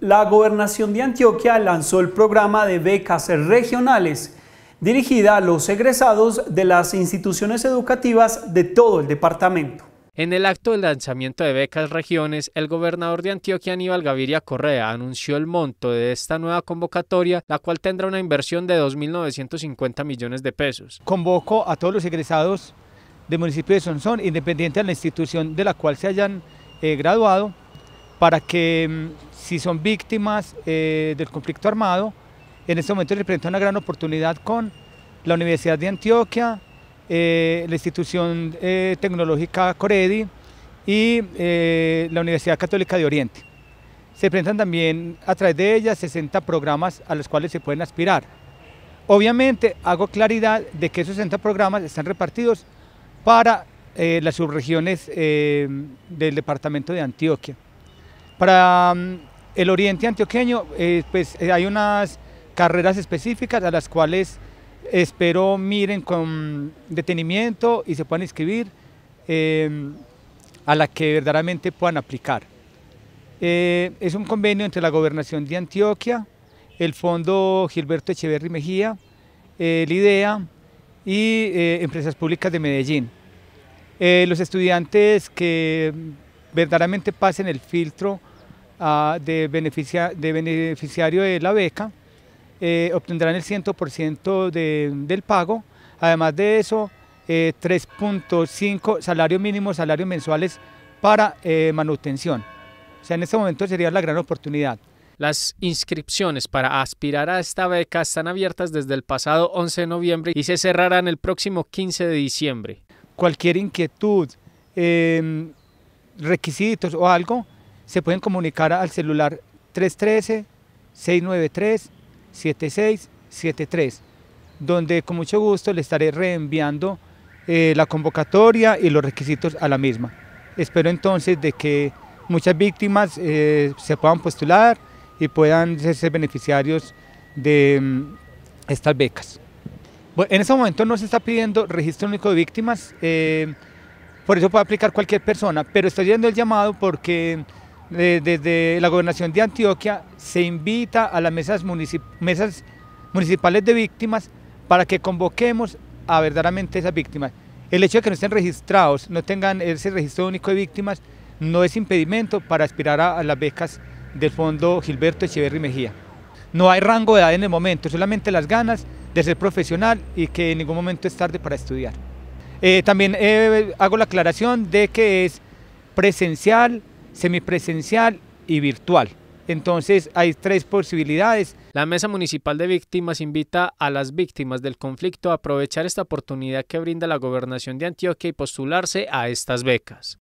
La gobernación de Antioquia lanzó el programa de becas regionales dirigida a los egresados de las instituciones educativas de todo el departamento. En el acto del lanzamiento de becas regiones, el gobernador de Antioquia Aníbal Gaviria Correa anunció el monto de esta nueva convocatoria, la cual tendrá una inversión de 2.950 millones de pesos. Convoco a todos los egresados del municipio de Sonsón, independiente de la institución de la cual se hayan eh, graduado, para que mm, si son víctimas eh, del conflicto armado, en este momento les presenta una gran oportunidad con la Universidad de Antioquia, eh, la institución eh, tecnológica Coredi y la Universidad Católica de Oriente. Se presentan también a través de ellas 60 programas a los cuales se pueden aspirar. Obviamente hago claridad de que esos 60 programas están repartidos para las subregiones del departamento de Antioquia. Para mm, el oriente antioqueño, eh, pues eh, hay unas carreras específicas a las cuales espero miren con detenimiento y se puedan inscribir em, a la que verdaderamente puedan aplicar. Eh, es un convenio entre la Gobernación de Antioquia, el Fondo Gilberto Echeverri Mejía, la IDEA y Empresas Públicas de Medellín. los estudiantes que verdaderamente pasen el filtro Ah, de, de, beneficiario de la beca, eh, obtendrán el 100% de, del pago. Además de eso, 3.5 eh, salarios mínimos, salarios mensuales para eh, manutención. O sea, en este momento sería la gran oportunidad. Las inscripciones para aspirar a esta beca están abiertas desde el pasado 11 de noviembre y se cerrarán el próximo 15 de diciembre. Cualquier inquietud, em, requisitos o algo, se pueden comunicar al celular 313-693-7673, donde con mucho gusto le estaré reenviando eh, la convocatoria y los requisitos a la misma. Espero entonces de que muchas víctimas eh, se puedan postular y puedan ser beneficiarios de mm, estas becas. en este momento no se está pidiendo registro único de víctimas, eh, por eso puede aplicar cualquier persona, pero estoy haciendo el llamado porque desde la gobernación de Antioquia se invita a las mesas, municipales de víctimas para que convoquemos a verdaderamente esas víctimas. El hecho de que no estén registrados, no tengan ese registro único de víctimas, no es impedimento para aspirar a, las becas del Fondo Gilberto Echeverri Mejía. No hay rango de edad en el momento, solamente las ganas de ser profesional y que en ningún momento es tarde para estudiar. Eh, también eh, hago la aclaración de que es presencial, semipresencial y virtual. Entonces hay tres posibilidades. La Mesa Municipal de Víctimas invita a las víctimas del conflicto a aprovechar esta oportunidad que brinda la Gobernación de Antioquia y postularse a estas becas.